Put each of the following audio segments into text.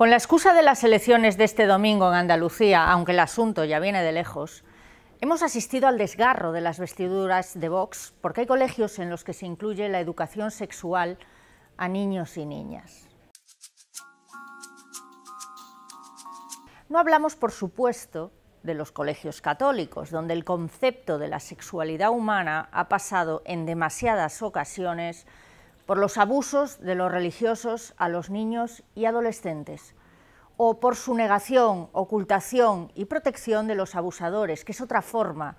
Con la excusa de las elecciones de este domingo en Andalucía, aunque el asunto ya viene de lejos, hemos asistido al desgarro de las vestiduras de Vox porque hay colegios en los que se incluye la educación sexual a niños y niñas. No hablamos, por supuesto, de los colegios católicos, donde el concepto de la sexualidad humana ha pasado en demasiadas ocasiones por los abusos de los religiosos a los niños y adolescentes, o por su negación, ocultación y protección de los abusadores, que es otra forma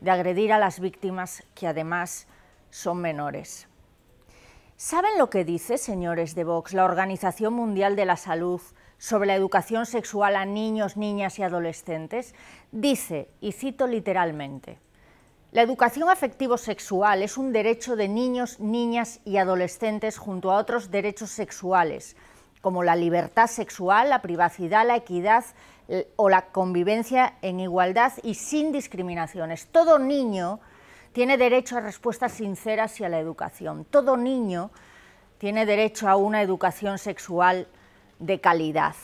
de agredir a las víctimas que además son menores. ¿Saben lo que dice, señores de Vox, la Organización Mundial de la Salud sobre la educación sexual a niños, niñas y adolescentes? Dice, y cito literalmente, la educación afectivo-sexual es un derecho de niños, niñas y adolescentes junto a otros derechos sexuales, como la libertad sexual, la privacidad, la equidad eh, o la convivencia en igualdad y sin discriminaciones. Todo niño tiene derecho a respuestas sinceras y a la educación. Todo niño tiene derecho a una educación sexual de calidad.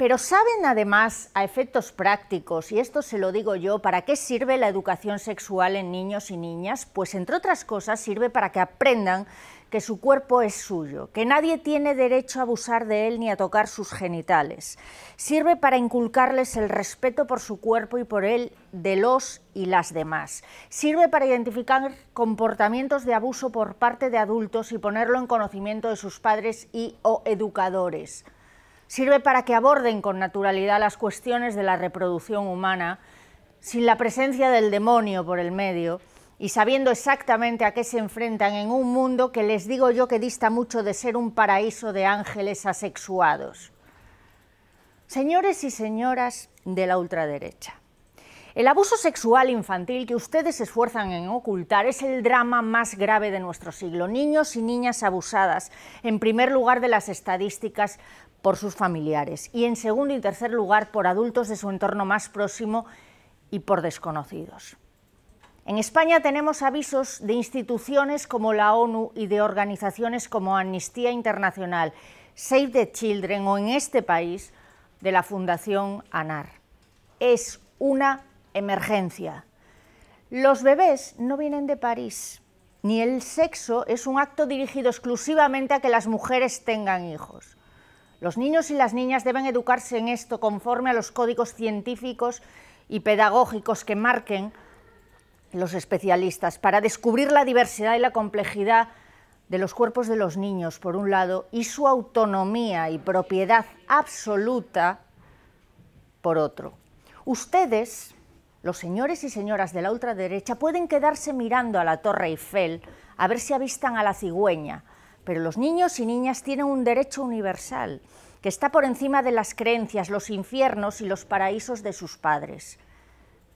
Pero ¿saben además, a efectos prácticos, y esto se lo digo yo, para qué sirve la educación sexual en niños y niñas? Pues entre otras cosas sirve para que aprendan que su cuerpo es suyo, que nadie tiene derecho a abusar de él ni a tocar sus genitales. Sirve para inculcarles el respeto por su cuerpo y por él de los y las demás. Sirve para identificar comportamientos de abuso por parte de adultos y ponerlo en conocimiento de sus padres y o educadores sirve para que aborden con naturalidad las cuestiones de la reproducción humana, sin la presencia del demonio por el medio y sabiendo exactamente a qué se enfrentan en un mundo que les digo yo que dista mucho de ser un paraíso de ángeles asexuados. Señores y señoras de la ultraderecha, el abuso sexual infantil que ustedes se esfuerzan en ocultar es el drama más grave de nuestro siglo. Niños y niñas abusadas, en primer lugar de las estadísticas por sus familiares y en segundo y tercer lugar por adultos de su entorno más próximo y por desconocidos. En España tenemos avisos de instituciones como la ONU y de organizaciones como Amnistía Internacional, Save the Children o en este país de la Fundación ANAR. Es una emergencia. Los bebés no vienen de París, ni el sexo es un acto dirigido exclusivamente a que las mujeres tengan hijos. Los niños y las niñas deben educarse en esto conforme a los códigos científicos y pedagógicos que marquen los especialistas para descubrir la diversidad y la complejidad de los cuerpos de los niños, por un lado, y su autonomía y propiedad absoluta, por otro. Ustedes, los señores y señoras de la ultraderecha pueden quedarse mirando a la Torre Eiffel a ver si avistan a la cigüeña, pero los niños y niñas tienen un derecho universal que está por encima de las creencias, los infiernos y los paraísos de sus padres.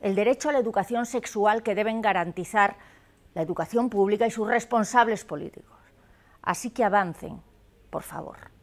El derecho a la educación sexual que deben garantizar la educación pública y sus responsables políticos. Así que avancen, por favor.